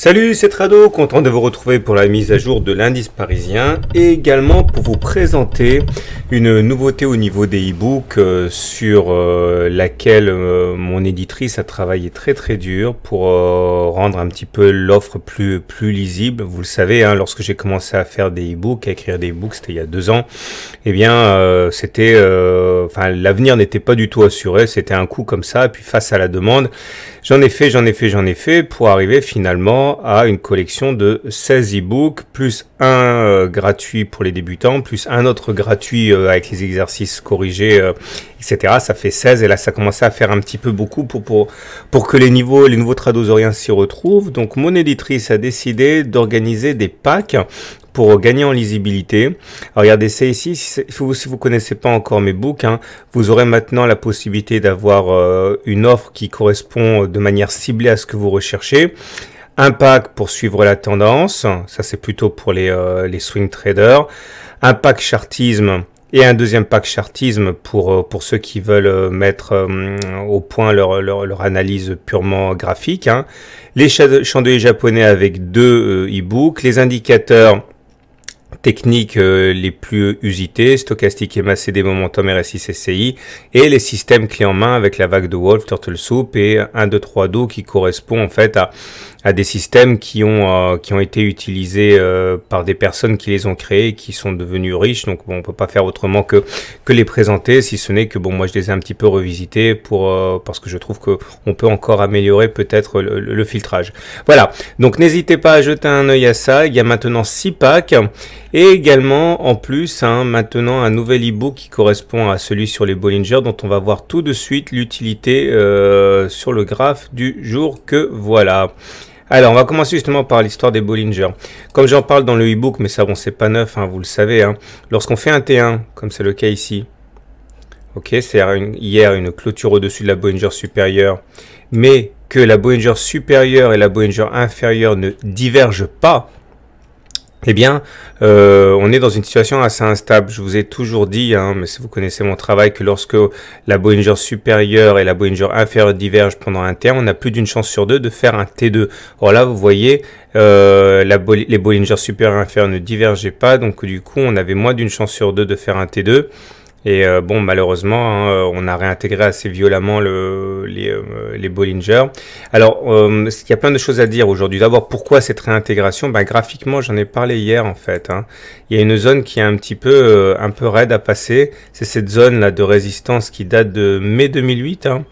Salut, c'est Trado, content de vous retrouver pour la mise à jour de l'indice parisien et également pour vous présenter une nouveauté au niveau des e-books euh, sur euh, laquelle euh, mon éditrice a travaillé très très dur pour rendre un petit peu l'offre plus plus lisible. Vous le savez, hein, lorsque j'ai commencé à faire des e-books, à écrire des e-books, c'était il y a deux ans, eh bien c'était, enfin l'avenir n'était pas du tout assuré, c'était un coup comme ça, et puis face à la demande, j'en ai fait, j'en ai fait, j'en ai fait pour arriver finalement à une collection de 16 e-books, plus un euh, gratuit pour les débutants, plus un autre gratuit euh, avec les exercices corrigés, euh, etc. Ça fait 16 et là ça commençait à faire un petit peu beaucoup pour, pour, pour que les niveaux, les nouveaux tradosoriens s'y retrouvent. Donc mon éditrice a décidé d'organiser des packs pour gagner en lisibilité. regardez c'est ici, si vous ne si vous connaissez pas encore mes books, hein, vous aurez maintenant la possibilité d'avoir une offre qui correspond de manière ciblée à ce que vous recherchez. Un pack pour suivre la tendance, ça c'est plutôt pour les, euh, les swing traders. Un pack chartisme et un deuxième pack chartisme pour, euh, pour ceux qui veulent euh, mettre au point leur, leur, analyse purement graphique. Hein. Les chandeliers japonais avec deux e-books, les indicateurs techniques les plus usités, stochastique et MACD, momentum, RSI, CCI, et les systèmes clés en main avec la vague de Wolf, Turtle Soup et 1, 2, 3, 2 qui correspond en fait à, des systèmes qui ont, euh, qui ont été utilisés euh, par des personnes qui les ont créés, qui sont devenus riches. Donc bon, on peut pas faire autrement que, que les présenter, si ce n'est que bon, moi je les ai un petit peu revisités pour, euh, parce que je trouve que on peut encore améliorer peut-être le, filtrage. Voilà, donc n'hésitez pas à jeter un œil à ça. Il y a maintenant 6 packs et également en plus hein, maintenant un nouvel e-book qui correspond à celui sur les Bollinger dont on va voir tout de suite l'utilité sur le graphe du jour que voilà. Alors, on va commencer justement par l'histoire des Bollinger. Comme j'en parle dans le e-book, mais ça, bon, c'est pas neuf, hein, vous le savez. Hein. Lorsqu'on fait un T1, comme c'est le cas ici, ok, c'est hier une clôture au-dessus de la Bollinger supérieure, mais que la Bollinger supérieure et la Bollinger inférieure ne divergent pas, eh bien, euh, on est dans une situation assez instable. Je vous ai toujours dit, hein, mais si vous connaissez mon travail, que lorsque la Bollinger supérieure et la Bollinger inférieure divergent pendant un terme, on a plus d'une chance sur deux de faire un T2. Or là, vous voyez, euh, les Bollinger supérieure et inférieure ne divergeaient pas, donc du coup, on avait moins d'une chance sur deux de faire un T2. Et euh, bon, malheureusement, hein, euh, on a réintégré assez violemment le, euh, les, Bollinger. Alors, euh, il y a plein de choses à dire aujourd'hui. D'abord, pourquoi cette réintégration ben, Graphiquement, j'en ai parlé hier en fait. Hein. Il y a une zone qui est un petit peu, un peu raide à passer. C'est cette zone-là de résistance qui date de mai 2008. Hein,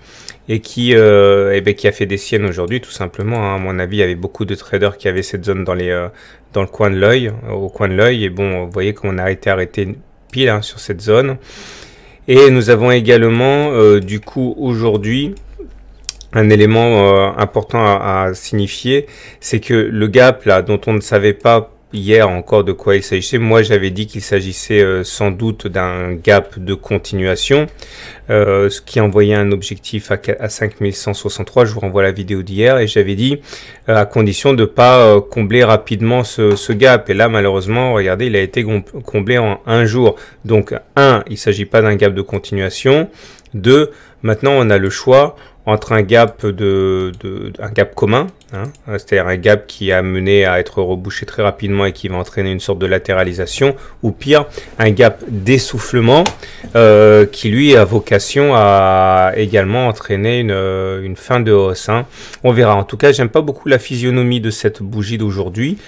et qui, eh ben, qui a fait des siennes aujourd'hui, tout simplement. À mon avis, il y avait beaucoup de traders qui avaient cette zone dans, les, dans le coin de l'œil, au coin de l'œil. Et bon, vous voyez qu'on a été arrêté Hein, sur cette zone. Et nous avons également, euh, du coup, aujourd'hui, un élément euh, important à signifier, c'est que le gap là, dont on ne savait pas hier encore de quoi il s'agissait. Moi, j'avais dit qu'il s'agissait euh, sans doute d'un gap de continuation, euh, ce qui envoyait un objectif à, 5163. Je vous renvoie la vidéo d'hier et j'avais dit euh, à condition de pas combler rapidement ce, gap. Et là, malheureusement, regardez, il a été comblé en un jour. Donc, un, il s'agit pas d'un gap de continuation. Deux, maintenant, on a le choix entre un gap, de, un gap commun, hein, c'est-à-dire un gap qui a mené à être rebouché très rapidement et qui va entraîner une sorte de latéralisation, ou pire, un gap d'essoufflement euh, qui lui a vocation à également entraîner une, euh, une fin de hausse. Hein. On verra. En tout cas, j'aime pas beaucoup la physionomie de cette bougie d'aujourd'hui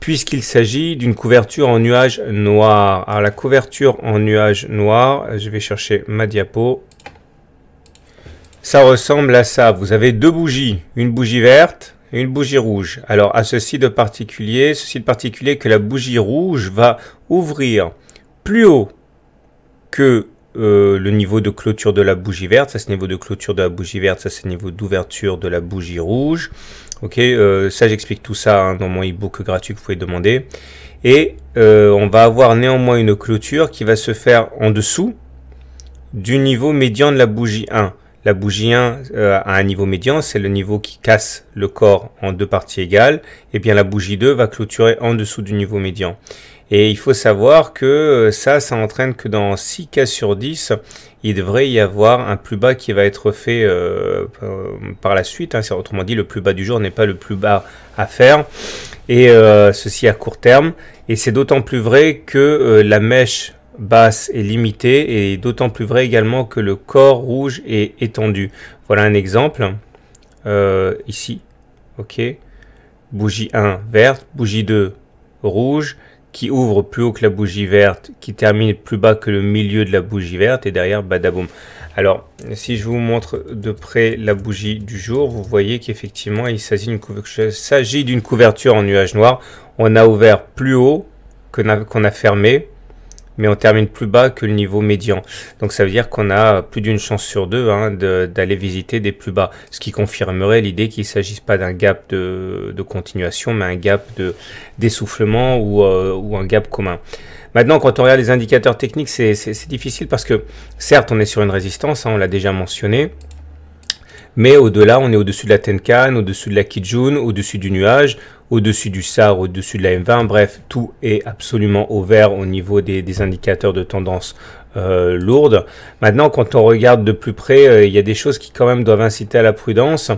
puisqu'il s'agit d'une couverture en nuage noir. Alors la couverture en nuage noir, je vais chercher ma diapo. Ça ressemble à ça. Vous avez deux bougies, une bougie verte et une bougie rouge. Alors à ceci de particulier, ceci de particulier que la bougie rouge va ouvrir plus haut que euh, le niveau de clôture de la bougie verte, ça c'est le niveau de clôture de la bougie verte, ça c'est le niveau d'ouverture de la bougie rouge. Ok, euh, ça j'explique tout ça hein, dans mon e-book gratuit que vous pouvez demander. Et euh, on va avoir néanmoins une clôture qui va se faire en dessous du niveau médian de la bougie 1. La bougie 1 euh, à un niveau médian, c'est le niveau qui casse le corps en deux parties égales. Et bien la bougie 2 va clôturer en dessous du niveau médian. Et il faut savoir que euh, ça, ça entraîne que dans 6 cas sur 10, il devrait y avoir un plus bas qui va être fait euh, par la suite. Hein, c'est Autrement dit, le plus bas du jour n'est pas le plus bas à faire. Et ceci à court terme. Et c'est d'autant plus vrai que la mèche basse et limitée et d'autant plus vrai également que le corps rouge est étendu. Voilà un exemple. Euh, ici, ok. Bougie 1 verte, bougie 2 rouge, qui ouvre plus haut que la bougie verte, qui termine plus bas que le milieu de la bougie verte, et derrière, badaboum. Alors, si je vous montre de près la bougie du jour, vous voyez qu'effectivement, il s'agit d'une couverture en nuage noir. On a ouvert plus haut qu'on a fermé, mais on termine plus bas que le niveau médian. Donc ça veut dire qu'on a plus d'une chance sur deux hein, d'aller visiter des plus bas, ce qui confirmerait l'idée qu'il ne s'agisse pas d'un gap de, continuation, mais un gap d'essoufflement ou, euh, ou un gap commun. Maintenant, quand on regarde les indicateurs techniques, c'est difficile parce que certes, on est sur une résistance, hein, on l'a déjà mentionné, mais au-delà, on est au-dessus de la Tenkan, au-dessus de la Kijun, au-dessus du nuage, au-dessus du SAR, au-dessus de la M20. Bref, tout est absolument au vert au niveau des, des indicateurs de tendance euh, lourde Maintenant, quand on regarde de plus près, euh, il y a des choses qui quand même doivent inciter à la prudence.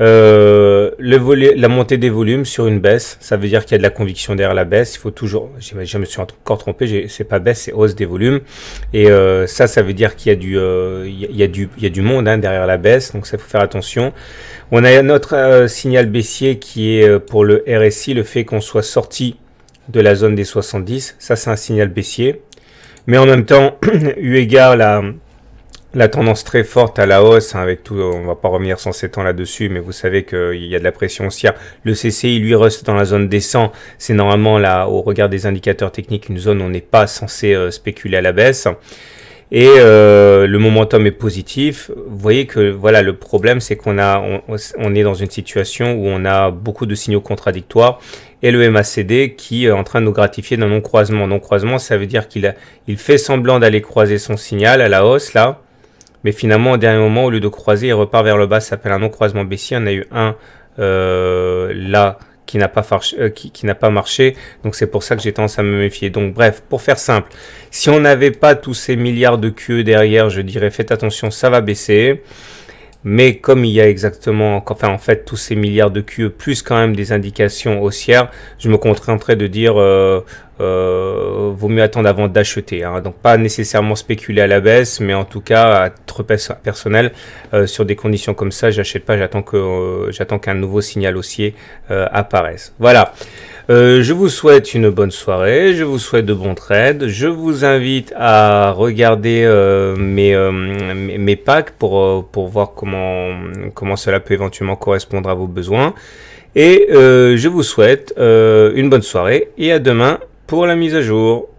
Euh, le la montée des volumes sur une baisse, ça veut dire qu'il y a de la conviction derrière la baisse. Il faut toujours, je me suis encore trompé, c'est pas baisse, c'est hausse des volumes. Et euh, ça, ça veut dire qu'il y a du, il y du, du monde hein, derrière la baisse. Donc ça, faut faire attention. On a notre signal baissier qui est pour le RSI, le fait qu'on soit sorti de la zone des 70. Ça, c'est un signal baissier. Mais en même temps, eu égard la, la tendance très forte à la hausse, hein, avec tout, on va pas revenir sans s'étendre là-dessus, mais vous savez qu'il y a de la pression aussi. Le CCI, lui, reste dans la zone des 100. C'est normalement, là, au regard des indicateurs techniques, une zone où on n'est pas censé euh, spéculer à la baisse. Et euh, le momentum est positif. Vous voyez que voilà le problème, c'est qu'on a, on est dans une situation où on a beaucoup de signaux contradictoires et le MACD qui euh, est en train de nous gratifier d'un non-croisement. Non-croisement, ça veut dire qu'il il fait semblant d'aller croiser son signal à la hausse là, mais finalement au dernier moment, au lieu de croiser, il repart vers le bas. Ça s'appelle un non-croisement baissier. On a eu un euh, là qui n'a pas, euh, qui n'a pas marché. Donc c'est pour ça que j'ai tendance à me méfier. Donc bref, pour faire simple, si on n'avait pas tous ces milliards de QE derrière, je dirais faites attention, ça va baisser. Mais comme il y a exactement, enfin en fait tous ces milliards de QE plus quand même des indications haussières, je me contraindrai de dire euh, euh, vaut mieux attendre avant d'acheter. Hein. Donc pas nécessairement spéculer à la baisse, mais en tout cas à trop personnel, euh, sur des conditions comme ça, j'achète pas, j'attends que euh, j'attends qu'un nouveau signal haussier euh, apparaisse. Voilà. Euh, je vous souhaite une bonne soirée, je vous souhaite de bons trades, je vous invite à regarder euh, euh, mes, mes, packs pour, pour voir comment, comment cela peut éventuellement correspondre à vos besoins. Et je vous souhaite une bonne soirée et à demain pour la mise à jour.